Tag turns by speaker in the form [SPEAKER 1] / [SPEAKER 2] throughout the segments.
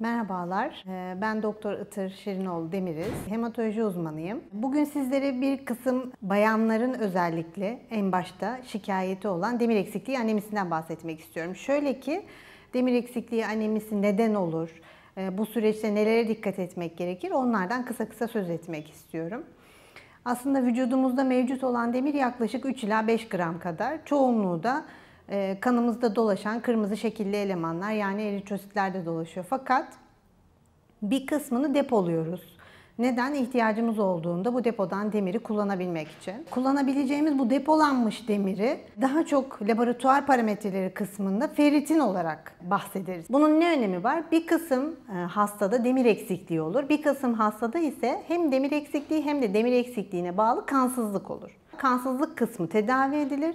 [SPEAKER 1] Merhabalar, e, ben Doktor Itır Şirinoğlu Demiriz, hematoloji uzmanıyım. Bugün sizlere bir kısım bayanların özellikle en başta şikayeti olan demir eksikliği anemisinden bahsetmek istiyorum. Şöyle ki demir eksikliği anemisi neden olur, e, bu süreçte nelere dikkat etmek gerekir onlardan kısa kısa söz etmek istiyorum. Aslında vücudumuzda mevcut olan demir yaklaşık 3 ila 5 gram kadar. Çoğunluğu da ee, kanımızda dolaşan kırmızı şekilli elemanlar yani eritrositlerde dolaşıyor. Fakat bir kısmını depoluyoruz. Neden? ihtiyacımız olduğunda bu depodan demiri kullanabilmek için. Kullanabileceğimiz bu depolanmış demiri daha çok laboratuvar parametreleri kısmında ferritin olarak bahsederiz. Bunun ne önemi var? Bir kısım e, hastada demir eksikliği olur. Bir kısım hastada ise hem demir eksikliği hem de demir eksikliğine bağlı kansızlık olur. Kansızlık kısmı tedavi edilir.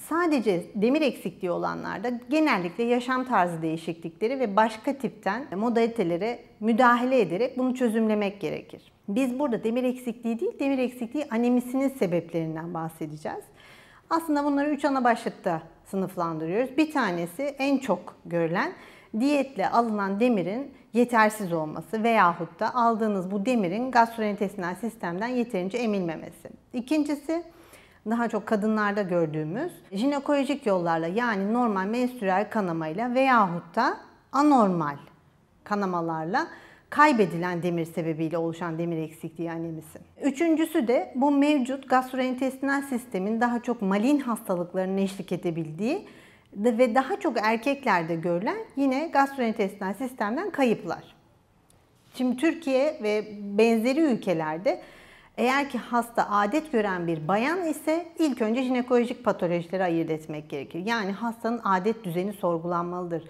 [SPEAKER 1] Sadece demir eksikliği olanlarda genellikle yaşam tarzı değişiklikleri ve başka tipten modalitelere müdahale ederek bunu çözümlemek gerekir. Biz burada demir eksikliği değil, demir eksikliği anemisinin sebeplerinden bahsedeceğiz. Aslında bunları üç ana başlıkta sınıflandırıyoruz. Bir tanesi en çok görülen diyetle alınan demirin yetersiz olması veyahut da aldığınız bu demirin gastrointestinal sistemden yeterince emilmemesi. İkincisi daha çok kadınlarda gördüğümüz jinekolojik yollarla yani normal menstrüel kanamayla veyahut da anormal kanamalarla kaybedilen demir sebebiyle oluşan demir eksikliği anemisi. Üçüncüsü de bu mevcut gastrointestinal sistemin daha çok malin hastalıklarının eşlik edebildiği ve daha çok erkeklerde görülen yine gastrointestinal sistemden kayıplar. Şimdi Türkiye ve benzeri ülkelerde eğer ki hasta adet gören bir bayan ise ilk önce jinekolojik patolojileri ayırt etmek gerekir. Yani hastanın adet düzeni sorgulanmalıdır.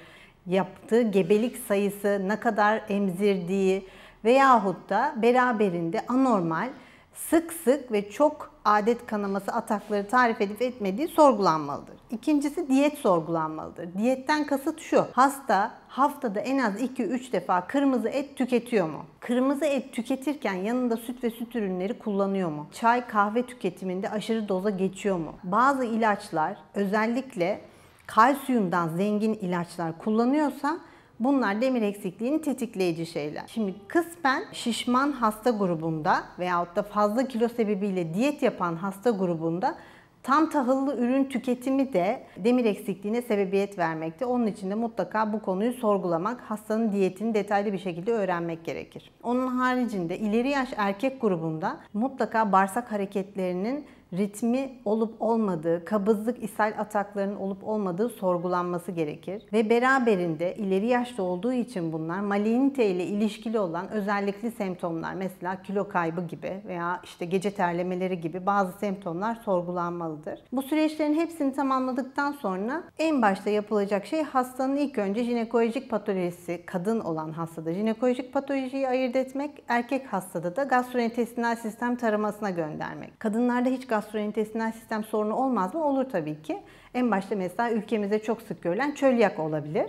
[SPEAKER 1] Yaptığı gebelik sayısı, ne kadar emzirdiği veyahut da beraberinde anormal sık sık ve çok adet kanaması atakları tarif edip etmediği sorgulanmalıdır. İkincisi diyet sorgulanmalıdır. Diyetten kasıt şu. Hasta haftada en az 2-3 defa kırmızı et tüketiyor mu? Kırmızı et tüketirken yanında süt ve süt ürünleri kullanıyor mu? Çay, kahve tüketiminde aşırı doza geçiyor mu? Bazı ilaçlar özellikle kalsiyumdan zengin ilaçlar kullanıyorsa Bunlar demir eksikliğini tetikleyici şeyler. Şimdi kısmen şişman hasta grubunda veyahut da fazla kilo sebebiyle diyet yapan hasta grubunda Tam tahıllı ürün tüketimi de demir eksikliğine sebebiyet vermekte. Onun için de mutlaka bu konuyu sorgulamak, hastanın diyetini detaylı bir şekilde öğrenmek gerekir. Onun haricinde ileri yaş erkek grubunda mutlaka bağırsak hareketlerinin ritmi olup olmadığı, kabızlık, ishal ataklarının olup olmadığı sorgulanması gerekir. Ve beraberinde ileri yaşta olduğu için bunlar malignite ile ilişkili olan özellikli semptomlar mesela kilo kaybı gibi veya işte gece terlemeleri gibi bazı semptomlar sorgulanmalıdır. Bu süreçlerin hepsini tamamladıktan sonra en başta yapılacak şey hastanın ilk önce jinekolojik patolojisi kadın olan hastada jinekolojik patolojiyi ayırt etmek, erkek hastada da gastrointestinal sistem taramasına göndermek. Kadınlarda hiç gastrointestinal gastrointestinal sistem sorunu olmaz mı? Olur tabii ki. En başta mesela ülkemizde çok sık görülen çölyak olabilir.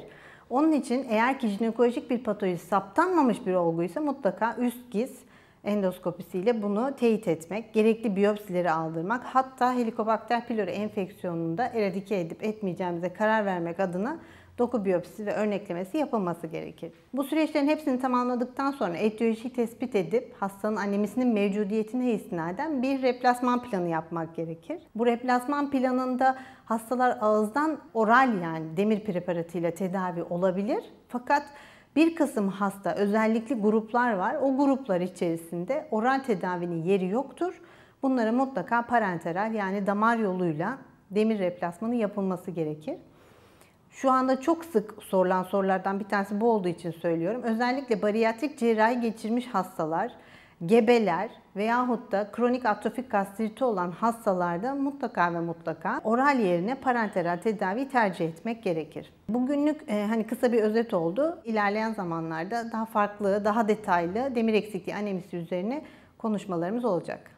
[SPEAKER 1] Onun için eğer ki jinekolojik bir patoloji saptanmamış bir olguysa mutlaka üst giz endoskopisiyle bunu teyit etmek, gerekli biyopsileri aldırmak, hatta Helicobacter pylori enfeksiyonunu da eradike edip etmeyeceğimize karar vermek adına doku biyopsisi ve örneklemesi yapılması gerekir. Bu süreçlerin hepsini tamamladıktan sonra etiyolojiyi tespit edip hastanın anemisinin mevcudiyetine istinaden bir replasman planı yapmak gerekir. Bu replasman planında hastalar ağızdan oral yani demir preparatıyla tedavi olabilir. Fakat bir kısım hasta özellikle gruplar var. O gruplar içerisinde oral tedavinin yeri yoktur. Bunlara mutlaka parenteral yani damar yoluyla demir replasmanı yapılması gerekir şu anda çok sık sorulan sorulardan bir tanesi bu olduğu için söylüyorum. Özellikle bariyatrik cerrahi geçirmiş hastalar, gebeler veyahut da kronik atrofik gastriti olan hastalarda mutlaka ve mutlaka oral yerine parenteral tedavi tercih etmek gerekir. Bugünlük e, hani kısa bir özet oldu. İlerleyen zamanlarda daha farklı, daha detaylı demir eksikliği anemisi üzerine konuşmalarımız olacak.